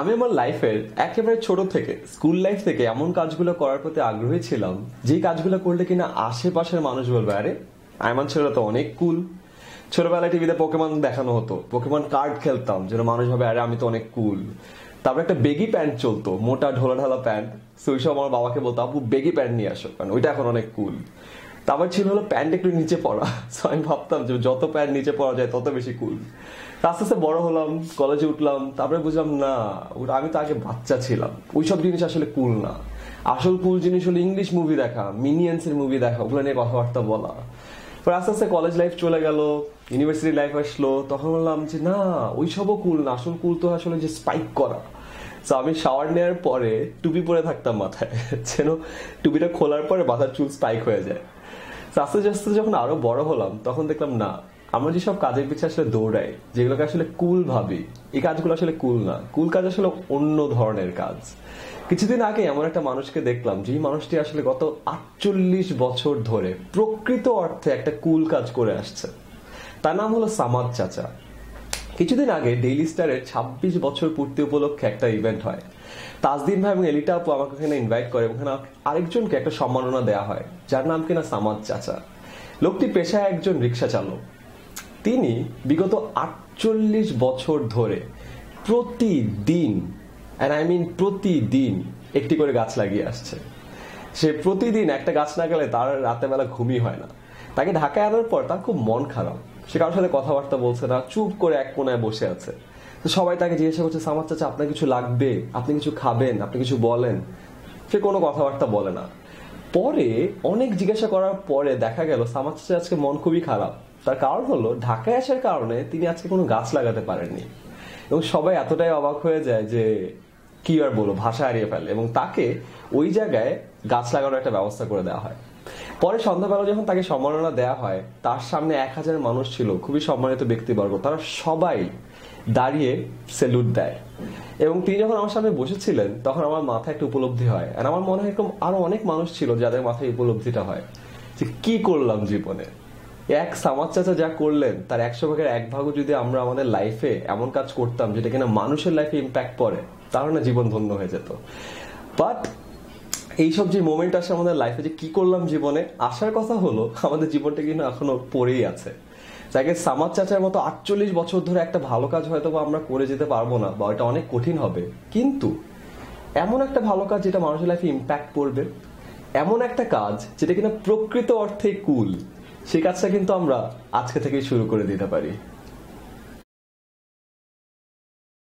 আমি আমার লাইফের একেবারে ছোট থেকে স্কুল লাইফ থেকে এমন কাজগুলো করার প্রতি আগ্রহী ছিলাম যে কাজগুলো করলে কিনা আশেপাশের মানুষ বলবে আরে আয়মান ছেলেরা তো অনেক কুল ছোটবেলায় টিভিতে পোকেমন দেখানো হতো পোকেমন কার্ড খেলতাম যেন মানুষ ভাবে আরে আমি তো অনেক কুল তারপর একটা বেগি প্যান্ট চলতো মোটা ঢোলা ঢালা প্যান্ট সেই সব আমার বাবাকে বলতো আপু বেগি প্যান্ট নিয়ে আসো কারণ ওইটা এখন অনেক কুল আমার ছিল হলো প্যান্ট একটু নিচে পড়া সো আমি ভাবতাম যে যত প্যান্ট নিচে পড়া যায় তত বেশি কুল আস্তে আস্তে বড় হলাম কলেজে উঠলাম তারপরে বুঝলাম না আমি তো আগে বাচ্চা ছিলাম ওইসব জিনিস আসলে কুল না আসল কুল জিনিস হলো ইংলিশ মুভি দেখা এর মুভি দেখা ওগুলো নিয়ে কথাবার্তা বলা পর আস্তে আস্তে কলেজ লাইফ চলে গেল ইউনিভার্সিটি লাইফ আসলো তখন বললাম যে না ওইসবও কুল না আসল কুল তো আসলে যে স্পাইক করা তো আমি শাওয়ার নেওয়ার পরে টুপি পরে থাকতাম মাথায় যেন টুপিটা খোলার পরে মাথার চুল স্পাইক হয়ে যায় আস্তে আস্তে যখন আরো বড় হলাম তখন দেখলাম না আমরা যেসব কাজের পিছিয়ে আসলে দৌড়াই যেগুলোকে আসলে কুল ভাবি এই কাজগুলো আসলে কুল না কুল কাজ আসলে অন্য ধরনের কাজ কিছুদিন আগে এমন একটা মানুষকে দেখলাম যে মানুষটি আসলে গত আটচল্লিশ বছর ধরে প্রকৃত অর্থে একটা কুল কাজ করে আসছে তার নাম হলো সামাদ চাচা কিছুদিন আগে ডেইলি স্টারের ছাব্বিশ বছর পূর্তি উপলক্ষে একটা ইভেন্ট হয় তাজদিন ভাই এবং এলিটা আপু আমাকে ওখানে ইনভাইট করে ওখানে আরেকজনকে একটা সম্মাননা দেওয়া হয় যার নাম কিনা সামাদ চাচা লোকটি পেশায় একজন রিক্সা চালক তিনি বিগত আটচল্লিশ বছর ধরে প্রতিদিন অ্যান্ড আই মিন প্রতিদিন একটি করে গাছ লাগিয়ে আসছে সে প্রতিদিন একটা গাছ না গেলে তার বেলা ঘুমই হয় না তাকে ঢাকায় আনার পর তার খুব মন খারাপ সে কারোর সাথে কথাবার্তা বলছে না চুপ করে এক কোনায় বসে আছে তো সবাই তাকে জিজ্ঞাসা করছে সামার চাচা আপনার কিছু লাগবে আপনি কিছু খাবেন আপনি কিছু বলেন সে কোনো কথাবার্তা বলে না পরে অনেক জিজ্ঞাসা করার পরে দেখা গেল সামাচ্ছে আজকে মন খুবই খারাপ তার কারণ হলো ঢাকায় আসার কারণে তিনি আজকে কোনো গাছ লাগাতে পারেননি এবং সবাই এতটাই অবাক হয়ে যায় যে কি আর বলো ভাষা হারিয়ে ফেলে এবং তাকে ওই জায়গায় গাছ লাগানোর একটা ব্যবস্থা করে দেওয়া হয় পরে সন্ধ্যাবেলা যখন তাকে সম্মাননা দেওয়া হয় তার সামনে এক হাজার মানুষ ছিল খুবই সম্মানিত ব্যক্তিবর্গ তারা সবাই দাঁড়িয়ে সেলুট দেয় এবং তিনি যখন আমার সামনে বসেছিলেন তখন আমার মাথায় একটা উপলব্ধি হয় আর আমার মনে হয় এরকম আরো অনেক মানুষ ছিল যাদের মাথায় উপলব্ধিটা হয় যে কি করলাম জীবনে এক সামাজ চাচা যা করলেন তার একশো ভাগের এক ভাগও যদি আমরা আমাদের লাইফে এমন কাজ করতাম যেটা কিনা মানুষের লাইফে ইম্প্যাক্ট পড়ে তাহলে না জীবন ধন্য হয়ে যেত বাট এইসব যে মোমেন্ট আসে আমাদের লাইফে যে কি করলাম জীবনে আসার কথা হলো আমাদের জীবনটা কিন্তু এখনো পড়েই আছে তাকে সামাদ চাচার মতো আটচল্লিশ বছর ধরে একটা ভালো কাজ হয়তো বা আমরা করে যেতে পারবো না বা এটা অনেক কঠিন হবে কিন্তু এমন একটা ভালো কাজ যেটা মানুষের লাইফে ইম্প্যাক্ট করবে এমন একটা কাজ যেটা কিনা প্রকৃত অর্থে কুল সেই কাজটা কিন্তু আমরা আজকে থেকেই শুরু করে দিতে পারি